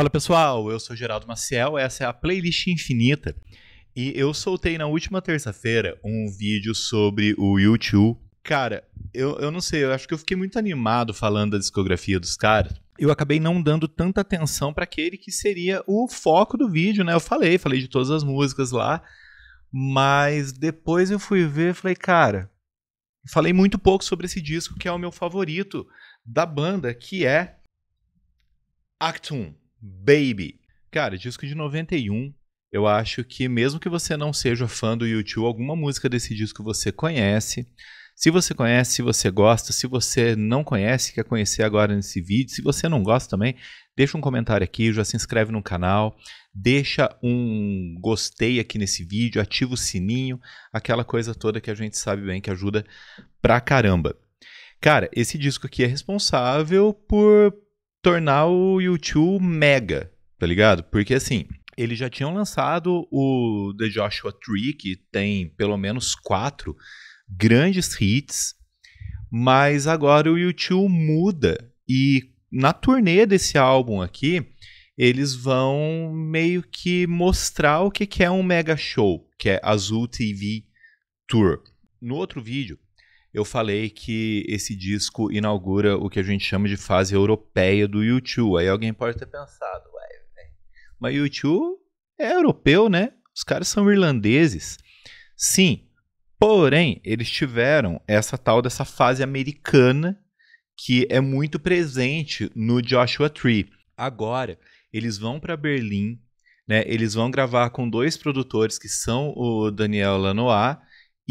Fala pessoal, eu sou Geraldo Maciel, essa é a Playlist Infinita e eu soltei na última terça-feira um vídeo sobre o YouTube. Cara, eu, eu não sei, eu acho que eu fiquei muito animado falando da discografia dos caras. Eu acabei não dando tanta atenção para aquele que seria o foco do vídeo, né? Eu falei, falei de todas as músicas lá, mas depois eu fui ver, e falei, cara, falei muito pouco sobre esse disco que é o meu favorito da banda, que é Actum. Baby. Cara, disco de 91. Eu acho que mesmo que você não seja fã do YouTube, alguma música desse disco você conhece. Se você conhece, se você gosta, se você não conhece, quer conhecer agora nesse vídeo, se você não gosta também, deixa um comentário aqui, já se inscreve no canal, deixa um gostei aqui nesse vídeo, ativa o sininho, aquela coisa toda que a gente sabe bem que ajuda pra caramba. Cara, esse disco aqui é responsável por tornar o YouTube mega, tá ligado? Porque assim, eles já tinham lançado o The Joshua Tree, que tem pelo menos quatro grandes hits, mas agora o YouTube muda e na turnê desse álbum aqui, eles vão meio que mostrar o que é um mega show, que é Azul TV Tour. No outro vídeo, eu falei que esse disco inaugura o que a gente chama de fase europeia do YouTube. Aí alguém pode ter pensado, ué, né? mas YouTube é europeu, né? Os caras são irlandeses. Sim, porém, eles tiveram essa tal dessa fase americana que é muito presente no Joshua Tree. Agora, eles vão para Berlim, né? Eles vão gravar com dois produtores que são o Daniel Lanois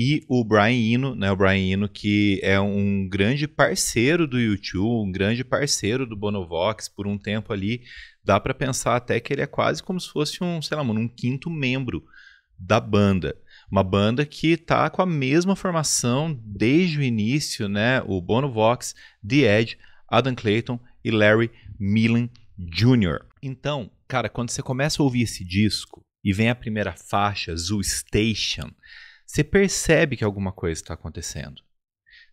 e o Brian Eno, né? O Brian Eno que é um grande parceiro do YouTube, um grande parceiro do Bonovox por um tempo ali, dá para pensar até que ele é quase como se fosse um, sei lá, um quinto membro da banda. Uma banda que tá com a mesma formação desde o início, né? O Bonovox The Edge, Adam Clayton e Larry Millen Jr. Então, cara, quando você começa a ouvir esse disco e vem a primeira faixa, Zoo Station, você percebe que alguma coisa está acontecendo.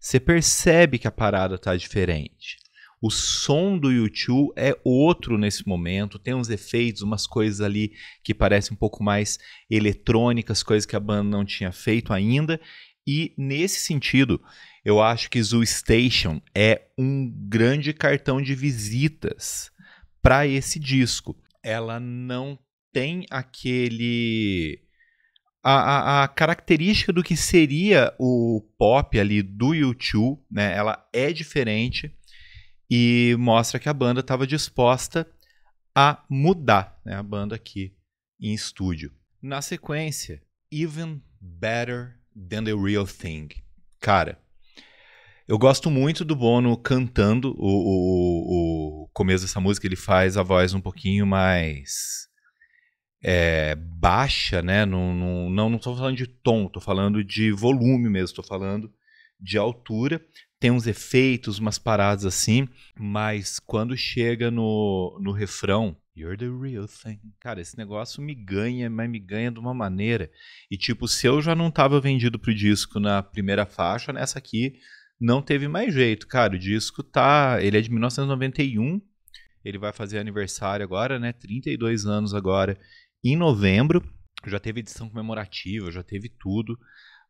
Você percebe que a parada está diferente. O som do YouTube é outro nesse momento, tem uns efeitos, umas coisas ali que parecem um pouco mais eletrônicas, coisas que a banda não tinha feito ainda. E nesse sentido, eu acho que Zoo Station é um grande cartão de visitas para esse disco. Ela não tem aquele a, a, característica do que seria o pop ali do YouTube, né? Ela é diferente e mostra que a banda estava disposta a mudar né, a banda aqui em estúdio. Na sequência, Even Better Than The Real Thing. Cara, eu gosto muito do Bono cantando o, o, o começo dessa música. Ele faz a voz um pouquinho mais é, baixa, né? não estou falando de tom, estou falando de volume mesmo, estou falando de altura. Tem uns efeitos, umas paradas assim, mas quando chega no, no refrão, You're the real thing. Cara, esse negócio me ganha, mas me ganha de uma maneira. E tipo, se eu já não estava vendido pro disco na primeira faixa, nessa aqui não teve mais jeito, cara. O disco tá, ele é de 1991. Ele vai fazer aniversário agora, né? 32 anos agora em novembro. Já teve edição comemorativa, já teve tudo,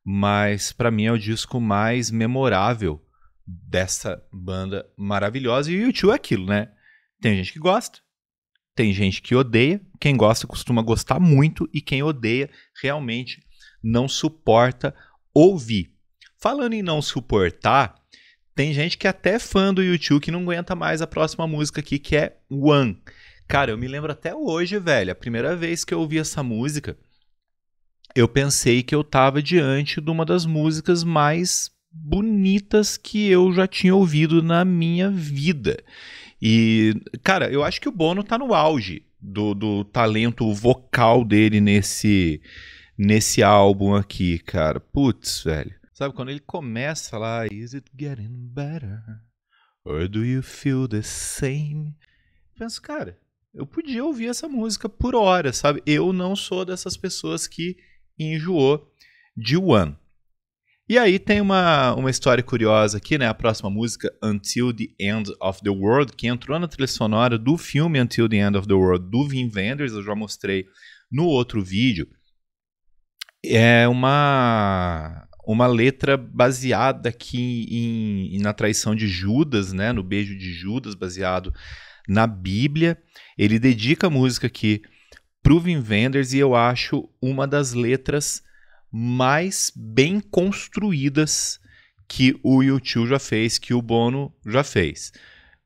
mas para mim é o disco mais memorável dessa banda maravilhosa. E o tio é aquilo, né? Tem gente que gosta, tem gente que odeia, quem gosta costuma gostar muito e quem odeia realmente não suporta ouvir. Falando em não suportar, tem gente que é até é fã do YouTube que não aguenta mais a próxima música aqui, que é One. Cara, eu me lembro até hoje, velho, a primeira vez que eu ouvi essa música, eu pensei que eu tava diante de uma das músicas mais bonitas que eu já tinha ouvido na minha vida. E, cara, eu acho que o Bono tá no auge do, do talento vocal dele nesse, nesse álbum aqui, cara. Putz, velho. Sabe, quando ele começa lá, Is it getting better? Or do you feel the same? Eu penso, cara, eu podia ouvir essa música por hora, sabe? Eu não sou dessas pessoas que enjoou de One. E aí tem uma, uma história curiosa aqui, né? A próxima música, Until the End of the World, que entrou na trilha sonora do filme Until the End of the World do Vin Wenders, eu já mostrei no outro vídeo. É uma, uma letra baseada aqui em, em, na traição de Judas, né? No beijo de Judas, baseado na Bíblia. Ele dedica a música aqui para o Vendors e eu acho uma das letras mais bem construídas que o YouTube já fez, que o Bono já fez.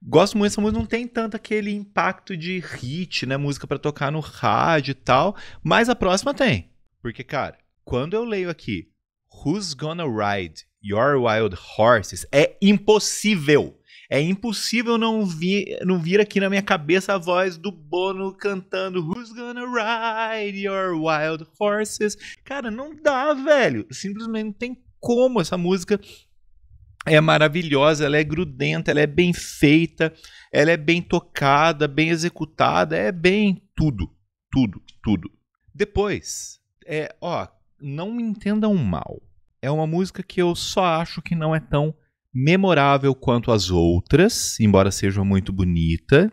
Gosto muito dessa música, não tem tanto aquele impacto de hit, né? Música para tocar no rádio e tal, mas a próxima tem. Porque, cara, quando eu leio aqui Who's Gonna Ride Your Wild Horses, é impossível é impossível não vir, não vir aqui na minha cabeça a voz do Bono cantando Who's gonna ride your wild horses? Cara, não dá, velho. Simplesmente não tem como essa música é maravilhosa, ela é grudenta, ela é bem feita, ela é bem tocada, bem executada, é bem tudo, tudo, tudo. Depois, é, ó, não me entendam mal. É uma música que eu só acho que não é tão memorável quanto as outras, embora seja muito bonita,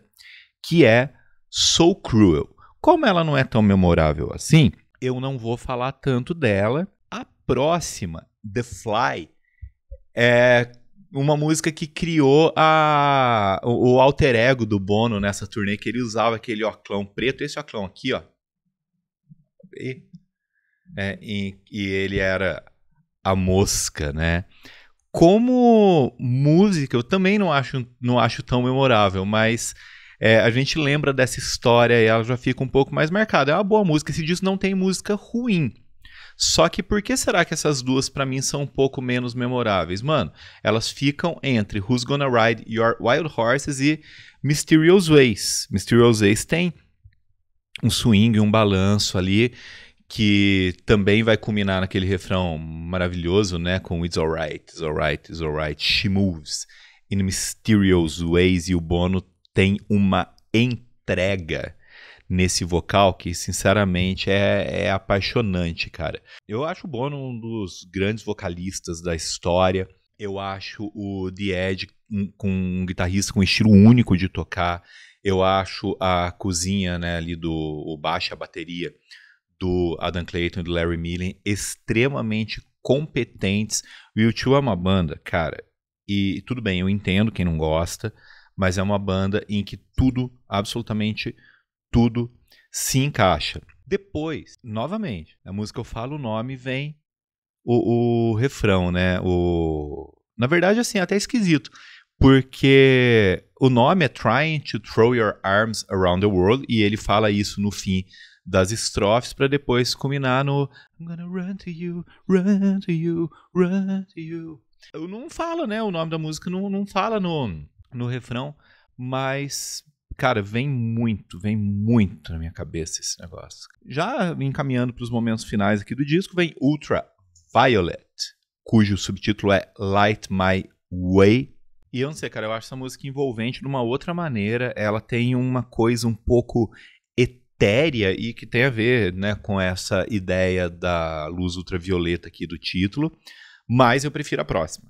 que é So Cruel. Como ela não é tão memorável assim, eu não vou falar tanto dela. A próxima, The Fly, é uma música que criou a, o, o alter ego do Bono nessa turnê, que ele usava aquele oclão preto, esse oclão aqui, ó. E, é, e, e ele era a mosca, né? Como música, eu também não acho, não acho tão memorável, mas é, a gente lembra dessa história e ela já fica um pouco mais marcada. É uma boa música, esse disco não tem música ruim. Só que por que será que essas duas para mim são um pouco menos memoráveis? Mano, elas ficam entre Who's Gonna Ride Your Wild Horses e Mysterious Ways. Mysterious Ways tem um swing, um balanço ali que também vai culminar naquele refrão maravilhoso, né? Com It's alright, it's alright, it's alright, she moves in mysterious ways. E o Bono tem uma entrega nesse vocal que, sinceramente, é, é apaixonante, cara. Eu acho o Bono um dos grandes vocalistas da história. Eu acho o The Edge um, com um guitarrista com um estilo único de tocar. Eu acho a cozinha né, ali do o baixo a bateria do Adam Clayton e do Larry Millen, extremamente competentes. O U2 é uma banda, cara, e tudo bem, eu entendo quem não gosta, mas é uma banda em que tudo, absolutamente tudo, se encaixa. Depois, novamente, a música eu falo o nome vem o, o refrão, né? O... Na verdade, assim, é até esquisito porque o nome é Trying to Throw Your Arms Around the World e ele fala isso no fim das estrofes para depois culminar no I'm gonna run to you, run to you, run to you. Eu não falo né? O nome da música não, não fala no, no refrão, mas cara, vem muito, vem muito na minha cabeça esse negócio. Já encaminhando para os momentos finais aqui do disco, vem Ultra Violet, cujo subtítulo é Light My Way. E eu não sei, cara, eu acho essa música envolvente de uma outra maneira. Ela tem uma coisa um pouco etérea e que tem a ver né, com essa ideia da luz ultravioleta aqui do título, mas eu prefiro a próxima.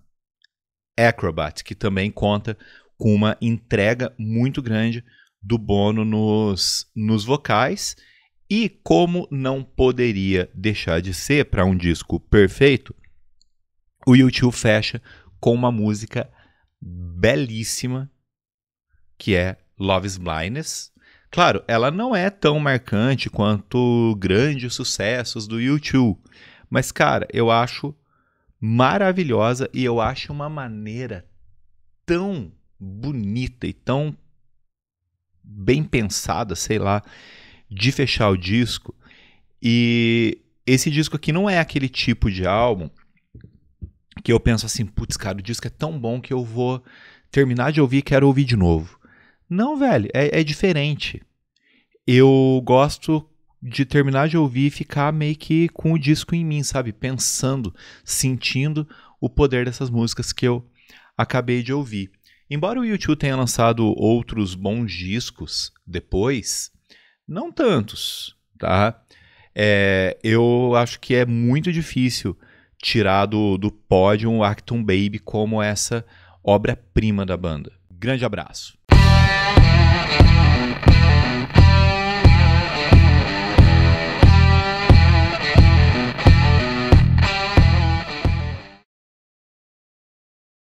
Acrobat, que também conta com uma entrega muito grande do Bono nos, nos vocais. E como não poderia deixar de ser para um disco perfeito, o YouTube fecha com uma música belíssima que é Love's Blindness, Claro, ela não é tão marcante quanto grandes sucessos do YouTube, mas cara, eu acho maravilhosa e eu acho uma maneira tão bonita e tão bem pensada, sei lá, de fechar o disco. E esse disco aqui não é aquele tipo de álbum que eu penso assim, putz, cara, o disco é tão bom que eu vou terminar de ouvir e quero ouvir de novo. Não, velho, é, é diferente. Eu gosto de terminar de ouvir e ficar meio que com o disco em mim, sabe? Pensando, sentindo o poder dessas músicas que eu acabei de ouvir. Embora o YouTube tenha lançado outros bons discos depois, não tantos, tá? É, eu acho que é muito difícil tirar do, do pódio um Acton Baby como essa obra-prima da banda. Grande abraço. Bye.